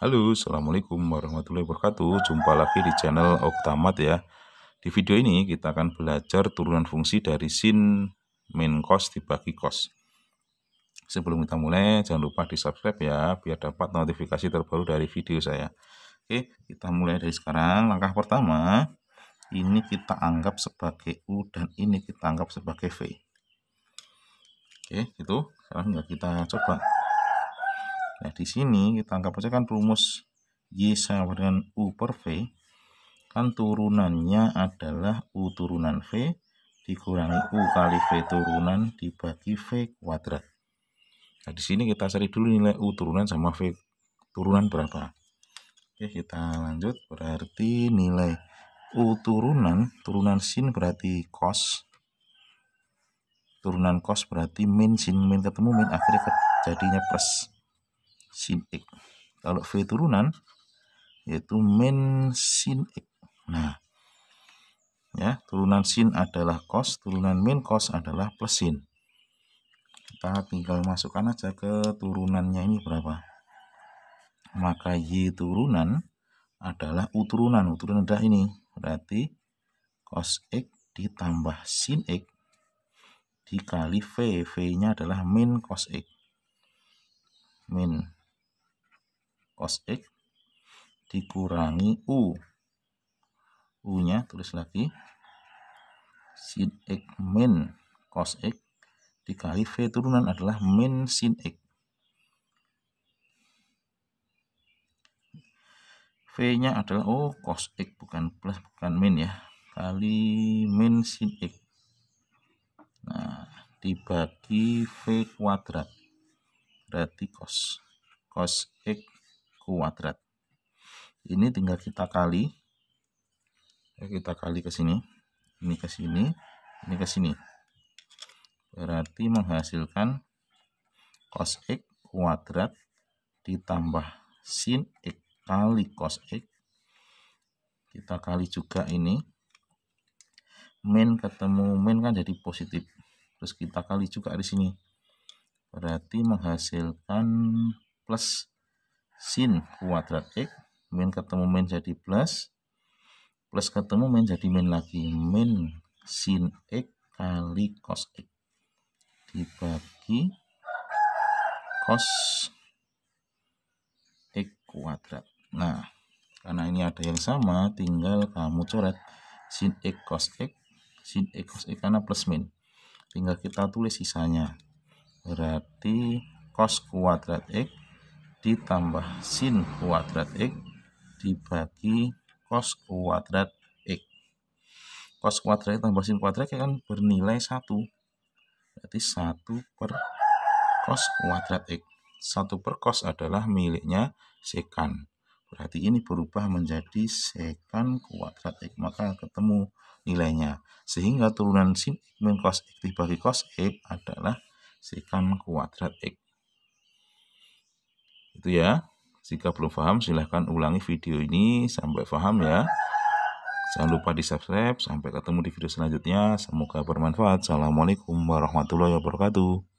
Halo, Assalamualaikum warahmatullahi wabarakatuh. Jumpa lagi di channel Oktamat ya. Di video ini kita akan belajar turunan fungsi dari sin min cos dibagi cos. Sebelum kita mulai, jangan lupa di subscribe ya, biar dapat notifikasi terbaru dari video saya. Oke, kita mulai dari sekarang. Langkah pertama, ini kita anggap sebagai U dan ini kita anggap sebagai V. Oke, itu. Sekarang kita coba. Nah, di sini kita anggap saja kan rumus Y sama dengan U per V. Kan turunannya adalah U turunan V dikurangi U kali V turunan dibagi V kuadrat. Nah, di sini kita cari dulu nilai U turunan sama V turunan berapa. Oke, kita lanjut. Berarti nilai U turunan, turunan sin berarti cos. Turunan cos berarti min, sin min ketemu min, akhirnya jadinya plus sin x. Kalau V turunan yaitu min sin x. Nah, ya, turunan sin adalah cos, turunan min cos adalah plus sin. Kita tinggal masukkan aja ke turunannya ini berapa. Maka Y turunan adalah U turunan. U turunan adalah ini. Berarti cos x ditambah sin x dikali V. V-nya adalah min cos x. Min cos X dikurangi U. U-nya tulis lagi. Sin X min cos X dikali V turunan adalah min sin X. V-nya adalah oh cos X bukan plus bukan min ya. Kali min sin X. Nah, dibagi V kuadrat. Berarti cos cos X kuadrat ini tinggal kita kali ya, kita kali ke sini ini ke sini ini ke sini berarti menghasilkan cos x kuadrat ditambah sin x kali cos x kita kali juga ini min ketemu min kan jadi positif terus kita kali juga di sini berarti menghasilkan plus sin kuadrat x min ketemu min jadi plus plus ketemu min jadi min lagi min sin x kali cos x dibagi cos x kuadrat nah karena ini ada yang sama tinggal kamu coret sin x cos x sin x cos x karena plus min tinggal kita tulis sisanya berarti cos kuadrat x ditambah sin kuadrat x dibagi cos kuadrat x. Cos kuadrat x tambah sin kuadrat x kan bernilai 1. Berarti 1 per cos kuadrat x. 1 per cos adalah miliknya sekan. Berarti ini berubah menjadi sekan kuadrat x. Maka ketemu nilainya. Sehingga turunan sin min cos x dibagi cos x adalah sekan kuadrat x. Itu ya. Jika belum paham silahkan ulangi video ini sampai paham ya. Jangan lupa di subscribe. Sampai ketemu di video selanjutnya. Semoga bermanfaat. Assalamualaikum warahmatullahi wabarakatuh.